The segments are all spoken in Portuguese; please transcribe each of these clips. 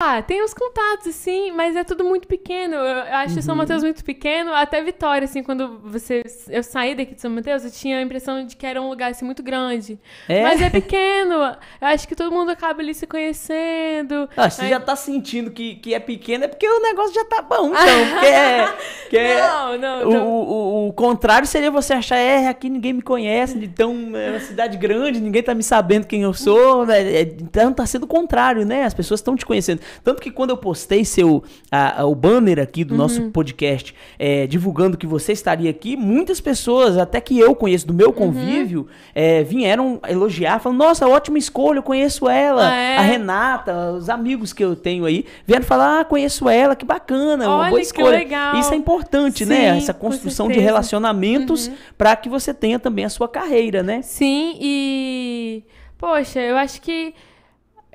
Ah, tem os contatos, sim, mas é tudo muito pequeno. Eu acho uhum. São Mateus muito pequeno, até Vitória, assim, quando você, eu saí daqui de São Mateus, eu tinha a impressão de que era um lugar, assim, muito grande. É? Mas é pequeno. Eu acho que todo mundo acaba ali se conhecendo. Ah, você já tá sentindo que, que é pequeno, é porque o negócio já tá bom, então. que é, que é... não, não, não. O, o, o, contrário seria você achar, é, aqui ninguém me conhece, então é uma cidade grande, ninguém tá me sabendo quem eu sou, né? É, então tá sendo o contrário, né? As pessoas estão te conhecendo. Tanto que quando eu postei seu a, a, o banner aqui do uhum. nosso podcast, é, divulgando que você estaria aqui, muitas pessoas, até que eu conheço do meu uhum. convívio, uhum. é, vieram elogiar, falando: Nossa, ótima escolha, eu conheço ela. Ah, é? A Renata, os amigos que eu tenho aí, vieram falar: Ah, conheço ela, que bacana, Olha, uma boa escolha. Isso é importante, né, Sim, né? Essa construção de relacionamentos uhum. para que você tenha também a sua carreira, né? Sim, e. Poxa, eu acho que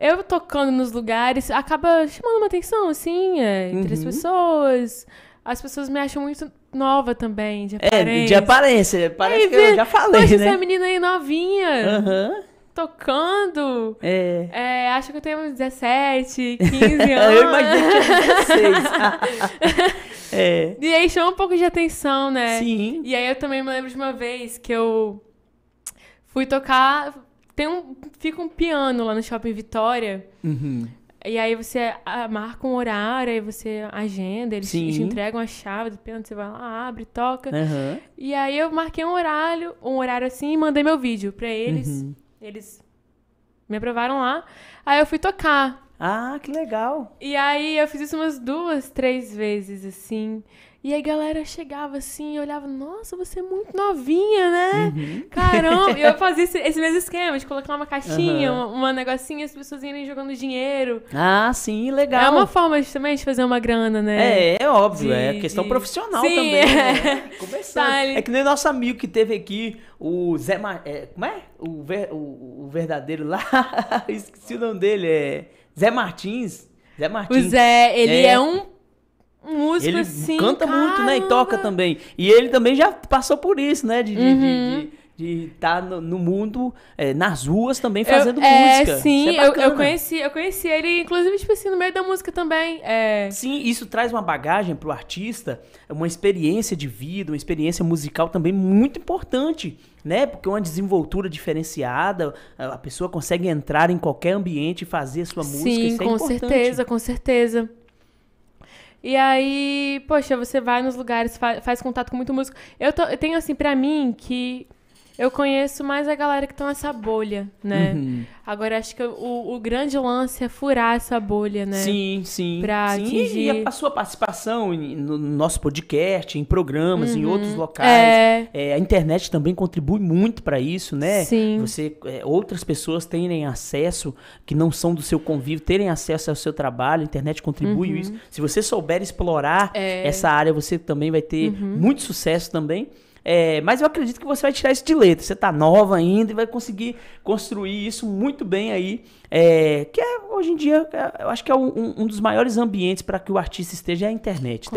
eu tocando nos lugares acaba chamando uma atenção, assim, é, entre uhum. as pessoas. As pessoas me acham muito nova também, de aparência. É, de aparência, parece Ei, que eu já falei, poxa, né? uma menina aí novinha. Uhum. Tocando. É. é. Acho que eu tenho uns 17, 15 anos. eu imagino que tinha 16. é. E aí chama um pouco de atenção, né? Sim. E aí eu também me lembro de uma vez que eu fui tocar tem um, fica um piano lá no Shopping Vitória. Uhum. E aí você ah, marca um horário, aí você agenda, eles Sim. te entregam a chave do piano, você vai lá, abre, toca. Uhum. E aí eu marquei um horário, um horário assim, e mandei meu vídeo pra eles. Uhum. Eles me aprovaram lá. Aí eu fui tocar. Ah, que legal. E aí eu fiz isso umas duas, três vezes, assim. E aí galera chegava assim e olhava, nossa, você é muito novinha, né? Uhum. Caramba! eu fazia esse, esse, mesmo esquema, de colocar uma caixinha, uhum. uma, uma negocinha, as pessoas irem jogando dinheiro. Ah, sim, legal. É uma forma de, também de fazer uma grana, né? É, é óbvio, é de, é questão de... profissional sim, também. Né? É. Né? Começando. Tá, É que nem nosso amigo que teve aqui, o Zé Ma... É, como é? O, ver... o, o verdadeiro lá, esqueci o nome dele, é Zé Martins. Zé Martins. O Zé, ele é, é um músico ele assim, canta muito, né? E toca também. E ele também já passou por isso, né? De, uhum. de, de, de tá estar no, no mundo, é, nas ruas também fazendo eu, é, música. Sim, é eu, eu, conheci, eu conheci ele, inclusive, tipo assim, no meio da música também. É... Sim, isso traz uma bagagem pro artista, uma experiência de vida, uma experiência musical também muito importante. Né? Porque uma desenvoltura diferenciada, a pessoa consegue entrar em qualquer ambiente e fazer a sua música. Sim, é com certeza, com certeza. E aí, poxa, você vai nos lugares, faz, faz contato com muito músico. Eu, tô, eu tenho, assim, para mim que eu conheço mais a galera que estão nessa bolha, né? Uhum. Agora, acho que o, o, grande lance é furar essa bolha, né? Sim, sim. Pra sim. atingir... E a, a sua participação em, no nosso podcast, em programas, uhum. em outros locais. É... é... a internet também contribui muito para isso, né? Sim. Você, é, outras pessoas terem acesso, que não são do seu convívio, terem acesso ao seu trabalho, a internet contribui uhum. isso. Se você souber explorar é... essa área, você também vai ter uhum. muito sucesso também. É, mas eu acredito que você vai tirar isso de letra. Você tá nova ainda e vai conseguir construir isso muito bem aí. É, que é, hoje em dia, é, eu acho que é um, um dos maiores ambientes para que o artista esteja é a internet. Né?